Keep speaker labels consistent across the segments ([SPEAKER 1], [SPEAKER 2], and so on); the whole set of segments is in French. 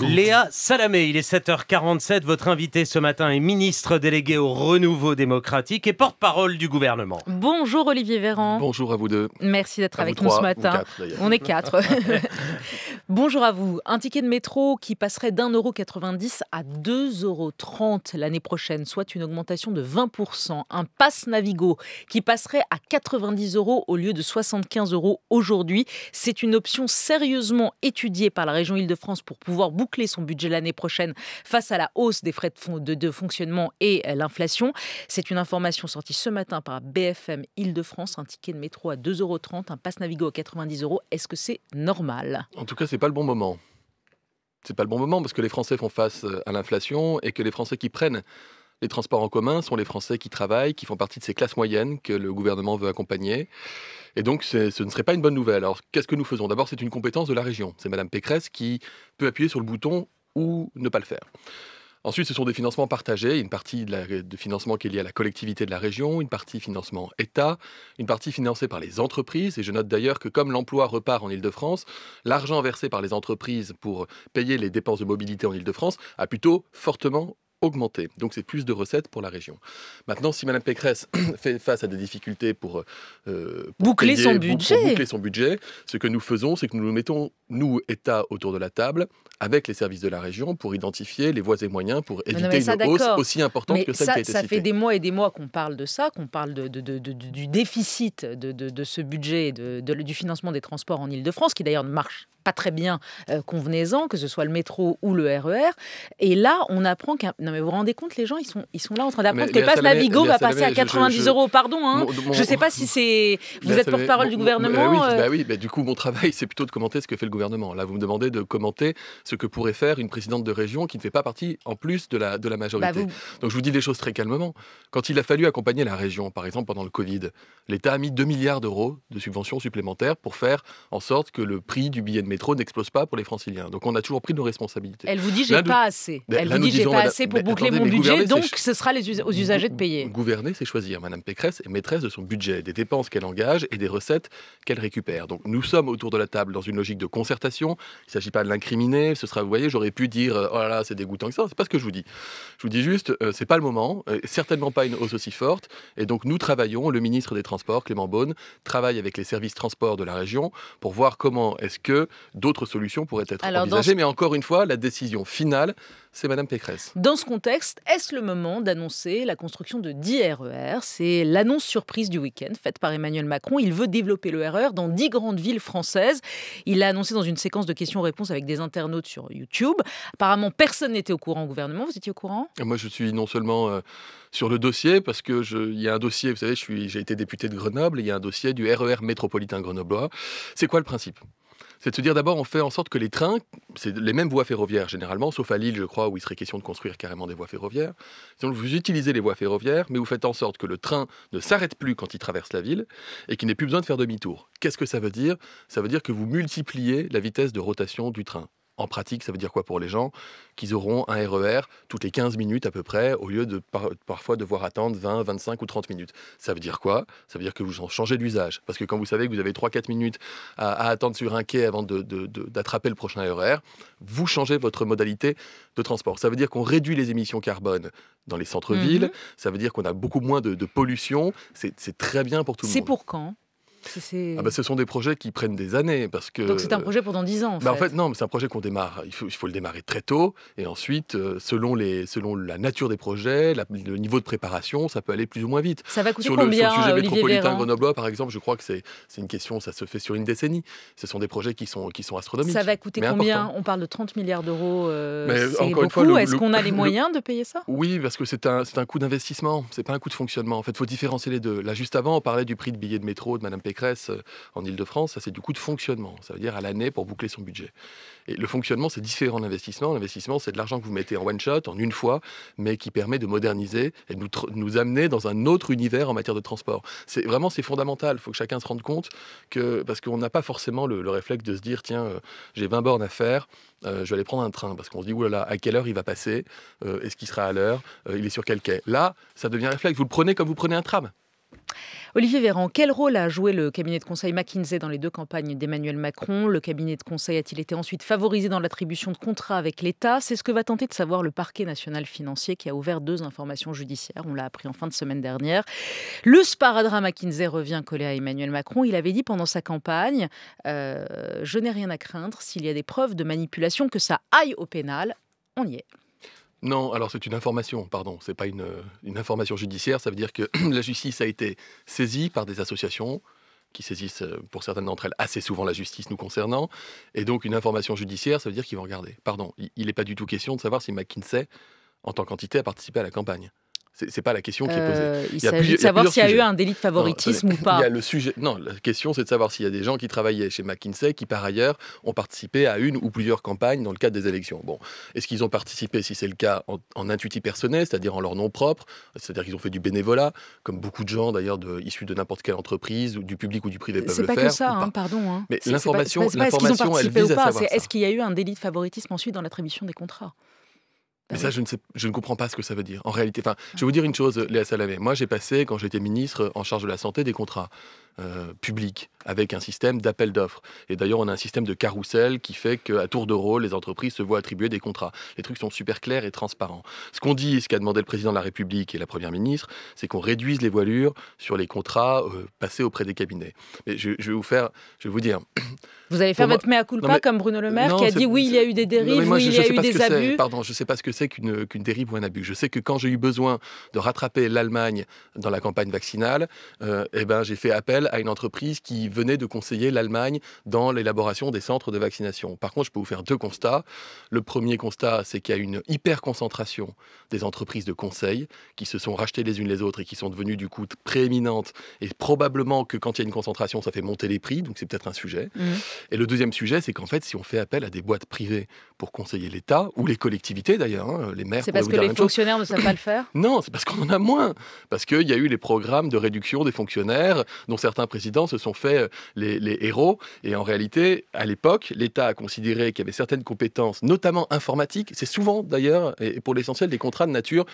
[SPEAKER 1] Léa Salamé, il est 7h47. Votre invité ce matin est ministre délégué au renouveau
[SPEAKER 2] démocratique et porte-parole du gouvernement.
[SPEAKER 1] Bonjour Olivier Véran.
[SPEAKER 2] Bonjour à vous deux.
[SPEAKER 1] Merci d'être avec nous ce matin. On est quatre. Bonjour à vous. Un ticket de métro qui passerait d'1,90€ à 2,30€ l'année prochaine, soit une augmentation de 20%. Un pass Navigo qui passerait à 90 euros au lieu de 75 euros aujourd'hui. C'est une option sérieusement étudiée par la région Île-de-France pour pouvoir boucler son budget l'année prochaine face à la hausse des frais de, fonctionnement et euh, l'inflation. C'est une information sortie ce matin par BFM Île-de-France, un ticket de métro à 2,30 euros, un passe Navigo à 90 euros. Est-ce que c'est normal
[SPEAKER 2] En tout cas, c'est pas le bon moment. C'est pas le bon moment parce que les Français font face euh, à l'inflation et que les Français qui prennent les transports en commun sont les Français qui travaillent, qui font partie de ces classes moyennes que le gouvernement veut accompagner. Et donc, ce ne serait pas une bonne nouvelle. Alors, qu'est-ce que nous faisons D'abord, c'est une compétence de la région. C'est Madame Pécresse qui peut appuyer sur le bouton ou ne pas le faire. Ensuite, ce sont des financements partagés, une partie de, de, financement qui est liée à la collectivité de la région, une partie financement État, une partie financée par les entreprises. Et je note d'ailleurs que comme l'emploi repart en Ile-de-France, l'argent versé par les entreprises pour payer les dépenses de mobilité en Ile-de-France a plutôt fortement augmenter. Donc c'est plus de recettes pour la région. Maintenant, si Mme Pécresse fait face à des difficultés pour, euh, boucler, son budget. son budget, ce que nous faisons, c'est que nous nous mettons, nous, État, autour de la table avec les services de la région pour identifier les voies et moyens pour éviter une hausse aussi importante que celle qui a été Ça fait des
[SPEAKER 1] mois et des mois qu'on parle de ça, qu'on parle de, du déficit de, ce budget, de, du financement des transports en Ile-de-France, qui d'ailleurs ne marche pas très bien convenez euh, convenez-en, que ce soit le métro ou le RER. E Et là, on apprend qu'un. Non, mais vous vous rendez compte, les gens, ils sont, ils sont là en train d'apprendre que le passe Navigo va passer à 90 euros. Pardon, hein. je sais pas si c'est. Vous êtes porte-parole du gouvernement bah Oui, euh. bah
[SPEAKER 2] oui bah, du coup, mon travail, c'est plutôt de commenter ce que fait le gouvernement. Là, vous me demandez de commenter ce que pourrait faire une présidente de région qui ne fait pas partie, en plus, de la, de la bah, majorité. Donc, je vous dis des choses très calmement. Quand il a fallu accompagner la région, par exemple, pendant le Covid, l'État a mis 2 milliards d'euros de subventions supplémentaires pour faire en sorte que le prix du billet de métro n'explose pas pour les franciliens. Donc on a toujours pris nos responsabilités. Elle vous dit j'ai pas assez. Ben, Elle vous dit j'ai pas assez pour ben, boucler mon budget, donc
[SPEAKER 1] ce sera aux usagers de payer.
[SPEAKER 2] Gouverner, c'est choisir. Madame Pécresse est maîtresse de son budget, des dépenses qu'elle engage et des recettes qu'elle récupère. Donc nous sommes autour de la table dans une logique de concertation. Il ne s'agit pas de l'incriminer. Ce sera, vous voyez, j'aurais pu dire euh, oh là là, c'est dégoûtant que ça. C'est pas ce que je vous dis. Je vous dis juste, euh, c'est pas le moment. Euh, certainement pas une hausse aussi forte. Et donc nous travaillons. Le ministre des Transports, Clément Beaune, travaille avec les services transports de la région pour voir comment est-ce que d'autres solutions pourraient être envisagées. Mais encore une fois, la décision finale, c'est Madame Pécresse.
[SPEAKER 1] Dans ce contexte, est-ce le moment d'annoncer la construction de 10 RER C'est l'annonce surprise du week-end faite par Emmanuel Macron. Il veut développer le RER e dans 10 grandes villes françaises. Il l'a annoncé dans une séquence de questions-réponses avec des internautes sur YouTube. Apparemment, personne n'était au courant au gouvernement. Vous étiez au courant
[SPEAKER 2] Moi, je suis non seulement euh, sur le dossier, parce que y a un dossier, vous savez, j'ai été député de Grenoble, il y a un dossier du RER e métropolitain grenoblois. C'est quoi le principe c'est de se dire d'abord, on fait en sorte que les trains, c'est les mêmes voies ferroviaires généralement, sauf à Lille, je crois, où il serait question de construire carrément des voies ferroviaires. Donc vous utilisez les voies ferroviaires, mais vous faites en sorte que le train ne s'arrête plus quand il traverse la ville et qu'il n'ait plus besoin de faire demi-tour. Qu'est-ce que ça veut dire Ça veut dire que vous multipliez la vitesse de rotation du train. En pratique, ça veut dire quoi pour les gens Qu'ils auront un RER e toutes les 15 minutes à peu près, au lieu de parfois devoir attendre 20, 25 ou 30 minutes. Ça veut dire quoi Ça veut dire que vous en changez d'usage. Parce que quand vous savez que vous avez 3-4 minutes à, attendre sur un quai avant d'attraper le prochain RER, e vous changez votre modalité de transport. Ça veut dire qu'on réduit les émissions carbone dans les centres-villes, mhm. ça veut dire qu'on a beaucoup moins de, de pollution. C'est très bien pour tout le monde. C'est
[SPEAKER 1] pour quand ah ben, ce
[SPEAKER 2] sont des projets qui prennent des années parce que. Donc c'est un projet
[SPEAKER 1] pendant 10 ans. En, bah, fait. en fait,
[SPEAKER 2] non, mais c'est un projet qu'on démarre. Il faut, il faut, le démarrer très tôt et ensuite, euh, selon les, selon la nature des projets, le niveau de préparation, ça peut aller plus ou moins vite. Ça va coûter combien Sur le sujet euh, métropolitain grenoblois, par exemple, je crois que c'est une question, ça se fait sur une décennie. Ce sont des projets qui sont qui sont astronomiques. Ça va coûter combien
[SPEAKER 1] On parle de 30 milliards d'euros. Euh, Est-ce qu'on a les moyens de payer ça
[SPEAKER 2] Oui, parce que c'est un, un coût d'investissement. C'est pas un coût de fonctionnement. En fait, faut différencier les deux. Là, juste avant, on parlait du prix de billets de métro de Madame euh, en Ile-de-France, ça c'est du coût de fonctionnement. Ça veut dire à l'année pour boucler son budget. Et le fonctionnement, c'est différent de l'investissement. L'investissement, c'est de l'argent que vous mettez en one shot, en une fois, mais qui permet de moderniser et de nous, nous amener dans un autre univers en matière de transport. C'est vraiment c'est fondamental. Il faut que chacun se rende compte que parce qu'on n'a pas forcément le, réflexe de se dire tiens euh, j'ai 20 bornes à faire, euh, je vais aller prendre un train parce qu'on se dit oulala à quelle heure il va passer, est-ce qu'il sera à l'heure, il est sur quel quai. Là, ça devient réflexe. Vous le prenez comme vous prenez un tram.
[SPEAKER 1] Olivier Véran, quel rôle a joué le cabinet de conseil McKinsey dans les deux campagnes d'Emmanuel Macron Le cabinet de conseil a-t-il été ensuite favorisé dans l'attribution de contrats avec l'État C'est ce que va tenter de savoir le parquet national financier qui a ouvert deux informations judiciaires. On l'a appris en fin de semaine dernière. Le sparadrap McKinsey revient collé à Emmanuel Macron. Il avait dit pendant sa campagne euh, Je n'ai rien à craindre. S'il y a des preuves de manipulation, que ça aille au pénal. On y est.
[SPEAKER 2] Non, alors c'est une information, pardon, c'est pas une, euh, une, information judiciaire, ça veut dire que la justice a été saisie par des associations qui saisissent euh, pour certaines d'entre elles assez souvent la justice nous concernant, et donc une information judiciaire, ça veut dire qu'ils vont regarder. Pardon, il n'est pas du tout question de savoir si McKinsey, en tant qu'entité, a participé à la campagne. C'est pas la question qui est posée. Euh, il, s'agit de savoir s'il y a eu un délit de favoritisme ou pas. le sujet. Non, la question c'est de savoir s'il y a des gens qui travaillaient chez McKinsey qui par ailleurs ont participé à une ou plusieurs campagnes dans le cadre des élections. Bon, est-ce qu'ils ont participé, si c'est le cas, en, en personnel, c'est-à-dire en leur nom propre, c'est-à-dire qu'ils ont fait du bénévolat, comme beaucoup de gens d'ailleurs issus de n'importe quelle entreprise, ou du public ou du privé peuvent le faire. Hein, hein. C'est pas que ça, pardon. Mais l'information, l'information, elle vise à savoir.
[SPEAKER 1] Est-ce qu'il y a eu un délit de favoritisme ensuite dans l'attribution des contrats
[SPEAKER 2] mais ah ça, je ne, sais, je ne comprends pas ce que ça veut dire. En réalité, enfin, je vais ah. vous dire une chose, Léa Salamé. Moi, j'ai passé, quand j'étais ministre en charge de la santé, des contrats euh, public avec un système d'appel d'offres. Et d'ailleurs, on a un système de carrousel qui fait qu'à tour de rôle, les entreprises se voient attribuer des contrats. Les trucs sont super clairs et transparents. Ce qu'on dit, ce qu'a demandé le président de la République et la première ministre, c'est qu'on réduise les voilures sur les contrats euh, passés auprès des cabinets. Mais je, vais vous faire, je vais vous dire.
[SPEAKER 1] Vous allez faire votre mea culpa comme Bruno Le Maire qui a dit oui, il y a eu des dérives, oui, il y a eu des abus.
[SPEAKER 2] Pardon, je ne sais pas ce que c'est qu'une dérive ou un abus. Je sais que quand j'ai eu besoin de rattraper l'Allemagne dans la campagne vaccinale, euh, eh ben, j'ai fait appel à une entreprise qui venait de conseiller l'Allemagne dans l'élaboration des centres de vaccination. Par contre, je peux vous faire deux constats. Le premier constat, c'est qu'il y a une hyper concentration des entreprises de conseil qui se sont rachetées les unes les autres et qui sont devenues du coup prééminentes. Et probablement que quand il y a une concentration, ça fait monter les prix, donc c'est peut-être un sujet. Mmh. Et le deuxième sujet, c'est qu'en fait, si on fait appel à des boîtes privées pour conseiller l'État ou les collectivités d'ailleurs, hein, les maires, c'est parce que les fonctionnaires
[SPEAKER 1] ne savent pas le faire.
[SPEAKER 2] Non, c'est parce qu'on en a moins, parce qu'il y a eu les programmes de réduction des fonctionnaires dont certains certains présidents se sont faits euh, les, les héros. Et en réalité, à l'époque, l'État a considéré qu'il y avait certaines compétences, notamment informatiques. C'est souvent d'ailleurs, et pour l'essentiel, des contrats de nature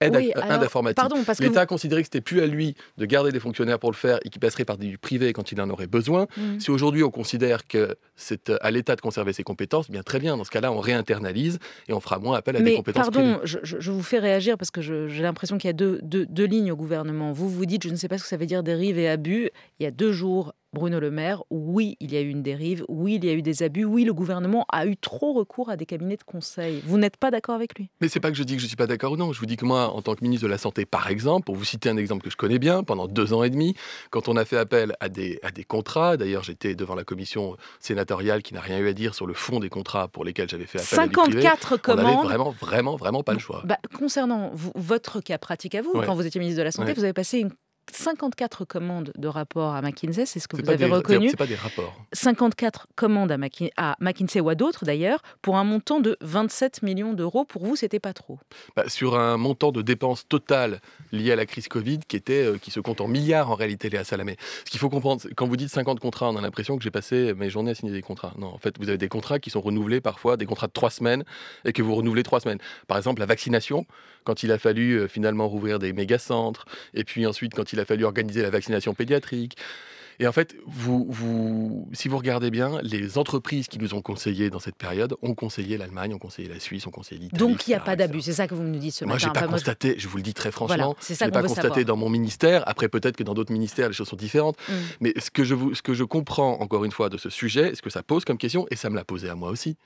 [SPEAKER 2] aide, euh, L'État a considéré que c'était plus à lui de garder des fonctionnaires pour le faire et qu'il passerait par du privé quand il en aurait besoin. Mm. Si aujourd'hui on considère que c'est euh, à l'État de conserver ses compétences, bien très bien. Dans ce cas-là, on réinternalise et on fera moins appel à des compétences pardon, privées.
[SPEAKER 1] Je, je, vous fais réagir parce que j'ai l'impression qu'il y a deux, deux, deux lignes au gouvernement. Vous vous dites, je ne sais pas ce que ça veut dire dérive et abus. Il y a deux jours, Bruno Le Maire, oui, il y a eu une dérive, oui, il y a eu des abus, oui, le gouvernement a eu trop recours à des cabinets de conseil. Vous n'êtes pas d'accord avec lui
[SPEAKER 2] Mais c'est pas que je dis que je ne suis pas d'accord ou non. Je vous dis que moi, en tant que ministre de la Santé, par exemple, pour vous citer un exemple que je connais bien, pendant deux ans et demi, quand on a fait appel à des, à des contrats, d'ailleurs, j'étais devant la commission sénatoriale qui n'a rien eu à dire sur le fond des contrats pour lesquels j'avais fait appel 54 à On n'avait vraiment, vraiment, vraiment pas le choix. Bah,
[SPEAKER 1] concernant votre cas pratique à vous, quand vous étiez ministre de la Santé, vous avez passé une 54 commandes de rapports à McKinsey, c'est ce que vous avez reconnu. C'est pas des rapports. 54 commandes à, McKinsey, à McKinsey ou à d'autres d'ailleurs, pour un montant de 27 millions d'euros. Pour vous, c'était pas trop
[SPEAKER 2] bah, Sur un montant de dépenses totales liées à la crise Covid qui, était, euh, qui se compte en milliards en réalité, Léa Salamé. Ce qu'il faut comprendre, quand vous dites 50 contrats, on a l'impression que j'ai passé mes journées à signer des contrats. Non, en fait, vous avez des contrats qui sont renouvelés parfois, des contrats de trois semaines et que vous renouvelez trois semaines. Par exemple, la vaccination, quand il a fallu euh, finalement rouvrir des méga centres et puis ensuite quand il il a fallu organiser la vaccination pédiatrique. Et en fait, vous, si vous regardez bien, les entreprises qui nous ont conseillé dans cette période ont conseillé l'Allemagne, ont conseillé la Suisse, ont conseillé l'Italie.
[SPEAKER 1] Donc il n'y a pas d'abus, c'est ça que vous nous dites ce matin. Moi, je n'ai pas
[SPEAKER 2] constaté, je... vous le dis très franchement, voilà, je pas constaté dans mon ministère. Après, peut-être que dans d'autres ministères, les choses sont différentes. Mm. Mais ce que, je, ce que je comprends, encore une fois, de ce sujet, ce que ça pose comme question, et ça me l'a posé à moi aussi,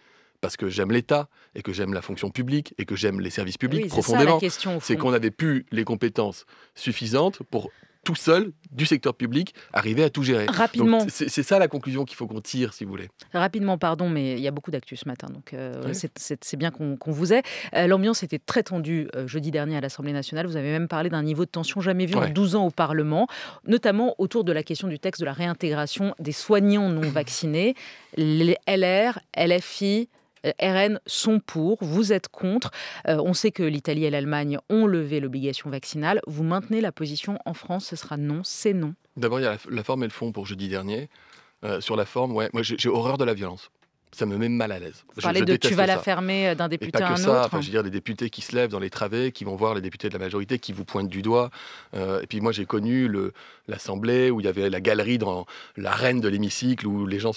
[SPEAKER 2] parce que j'aime l'État et que j'aime la fonction publique et que j'aime les services publics profondément. C'est qu'on n'avait plus les compétences suffisantes pour tout seul du secteur public arriver à tout gérer. Rapidement. C'est ça la conclusion qu'il faut qu'on tire, si vous voulez.
[SPEAKER 1] Rapidement, pardon, mais il y a beaucoup d'actu ce matin, donc euh, c'est bien qu'on vous ait. Euh, l'ambiance était très tendue euh, jeudi dernier à l'Assemblée nationale. Vous avez même parlé d'un niveau de tension jamais vu en 12 ans au Parlement, notamment autour de la question du texte de la réintégration des soignants non vaccinés. Les LR, LFI, euh, RN sont pour, vous êtes contre. Euh, on sait que l'Italie et l'Allemagne ont levé l'obligation vaccinale. Vous maintenez la position en France, ce sera non, c'est non.
[SPEAKER 2] D'abord, il y a la, forme et le fond pour jeudi dernier. Euh, sur la forme, ouais, moi j'ai horreur de la violence ça me met mal à l'aise. Vous parlez je, de tu vas la
[SPEAKER 1] fermer euh, d'un député à un autre. je veux dire,
[SPEAKER 2] des députés qui se lèvent dans les travées, qui vont voir les députés de la majorité, qui vous pointent du doigt. Euh, et puis moi, j'ai connu l'Assemblée où il y avait la galerie dans l'arène de l'hémicycle où les gens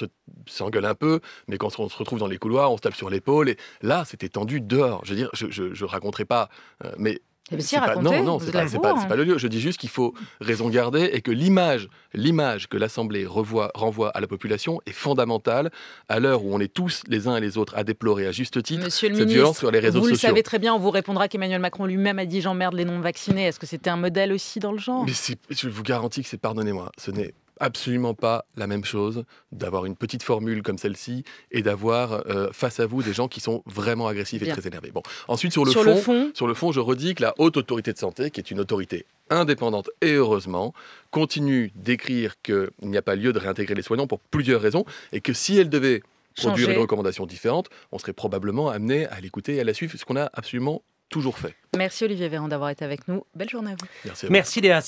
[SPEAKER 2] s'engueulent un peu, mais quand on se retrouve dans les couloirs, on se tape sur l'épaule. Et là, c'était tendu dehors. Je veux dire, je, ne raconterai pas, euh, mais eh ben, non, non, c'est pas, hein. le lieu. Je dis juste qu'il faut raison garder et que l'image, l'image que l'Assemblée renvoie à la population est fondamentale à l'heure où on est tous les uns et les autres à déplorer à juste titre Monsieur violence sur les réseaux vous sociaux. Vous le savez très
[SPEAKER 1] bien, on vous répondra qu'Emmanuel Macron lui-même a dit j'emmerde les non-vaccinés. Est-ce que c'était un modèle aussi dans le genre Mais
[SPEAKER 2] je vous garantis que c'est, pardonnez-moi, ce n'est absolument pas la même chose d'avoir une petite formule comme celle-ci et d'avoir euh, face à vous des gens qui sont vraiment agressifs et très énervés. Bon, ensuite sur le, fond, sur le fond, je redis que la haute autorité de santé, qui est une autorité indépendante et heureusement, continue d'écrire qu'il n'y a pas lieu de réintégrer les soignants pour plusieurs raisons et que si elle devait produire une recommandation différente, on serait probablement amené à l'écouter et à la suivre, ce qu'on a absolument toujours fait.
[SPEAKER 1] Merci Olivier Véran d'avoir été avec nous. Belle journée à vous. Merci, à